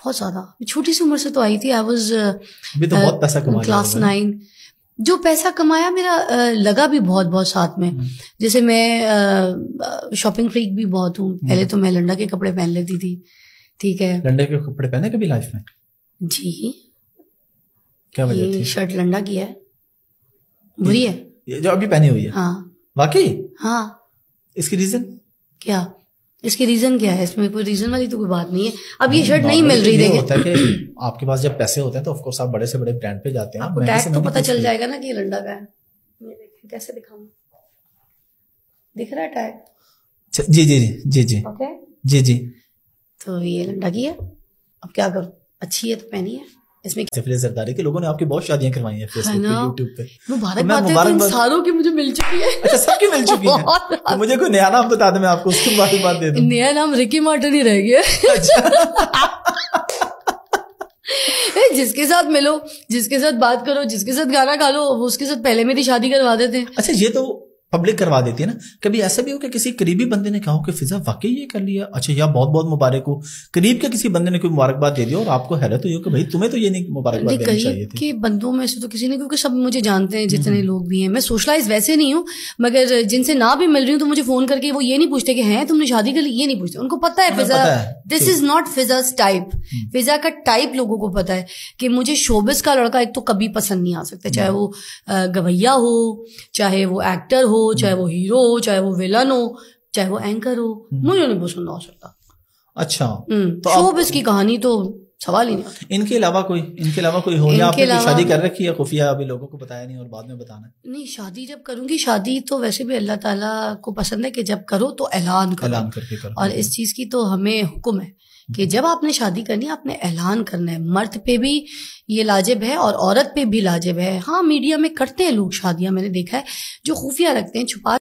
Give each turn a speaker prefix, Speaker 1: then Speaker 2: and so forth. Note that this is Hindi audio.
Speaker 1: बहुत ज़्यादा छोटी सी उम्र से तो आई थी आई वॉज
Speaker 2: क्लास नाइन
Speaker 1: जो पैसा कमाया मेरा uh, लगा भी बहुत बहुत साथ में हम्म। जैसे मैं शॉपिंग uh, फ्रीक भी बहुत हूँ हम्म। पहले तो मैं लंडा के कपड़े पहन लेती थी ठीक है लंडा
Speaker 2: के कपड़े पहने कभी लाइफ में जी क्या वजह थी
Speaker 1: शर्ट लंडा की है
Speaker 2: बुरी है जो अभी पहनी हुई है हाँ वाकई हाँ इसकी रीजन
Speaker 1: क्या इसके रीजन क्या है इसमें कोई रीजन वाली तो कोई बात नहीं है अब ये शर्ट नहीं मिल रही देखिए होता है
Speaker 2: कि आपके पास जब पैसे होते हैं तो ऑफकोर्स आप बड़े से बड़े ब्रांड पे जाते हैं आपको तो पता चल जाएगा
Speaker 1: ना कि लंडा का है कैसे दिखाऊं दिख रहा है
Speaker 2: टैग जी जी जी जी जी ओके जी जी
Speaker 1: तो ये लंडा की है अब क्या करूं अच्छी है तो पहनी है इसमें सफिले
Speaker 2: सरदारी के लोगों ने आपकी बहुत शादियां करवाई है फेसबुक पे यूट्यूब पे मुबारक बातें तो इंसानों
Speaker 1: की मुझे मिल चुकी है
Speaker 2: अच्छा सबकी मिल चुकी है तो मुझे कोई नया नाम बता दे मैं आपको उसके बाद बात दे दूं
Speaker 1: नया नाम रिकी मार्टन ही रह गया अच्छा जिसके साथ मिलो जिसके साथ बात करो जिसके साथ गाना गा लो उसके साथ पहले मेरी शादी करवा देते
Speaker 2: अच्छा ये तो पब्लिक करवा देती है ना कभी ऐसा भी हो कि किसी करीबी बंदे ने कहा हो कि फिजा वाकई ये कर लिया अच्छा यार बहुत बहुत मुबारक हो करीब के किसी बंदे ने कोई मुबारकबाद दे दी और आपको हैरत हुई हो कि भाई तुम्हें तो ये नहीं मुबारकबाद देनी चाहिए थी
Speaker 1: कि बंदों में से तो किसी ने क्योंकि सब मुझे जानते हैं जितने हम्म। लोग भी हैं मैं सोशलाइज वैसे नहीं हूँ मगर जिनसे ना भी मिल रही हूँ तो मुझे फोन करके वो ये नहीं पूछते कि हैं तुमने शादी कर ली ये नहीं पूछते उनको पता है फिजा दिस इज नॉट फिजाज टाइप फिजा का टाइप लोगों को पता है कि मुझे शोबिस का लड़का एक तो कभी पसंद नहीं आ सकता चाहे hmm. वो गवैया हो चाहे वो एक्टर hmm. हो चाहे वो हीरो हो चाहे वो विलन हो चाहे वो एंकर हो मुझे नहीं पसंद आ सकता अच्छा hmm. तो शोबिस की कहानी तो सवाल ही
Speaker 2: नहीं इनके अलावा कोई इनके अलावा कोई हो या आपने शादी कर रखी है खुफिया अभी लोगों को बताया नहीं और बाद में बताना
Speaker 1: है नहीं शादी जब करूंगी शादी तो वैसे भी अल्लाह ताला को पसंद है कि जब करो तो ऐलान करो ऐलान
Speaker 2: करके करो और इस
Speaker 1: चीज़ की तो हमें हुक्म है कि जब आपने शादी करनी है आपने ऐलान करना है मर्द पे भी ये लाजिब है और औरत पे भी लाजिब है हाँ मीडिया में करते हैं लोग शादियां मैंने देखा है जो खुफिया रखते हैं छुपा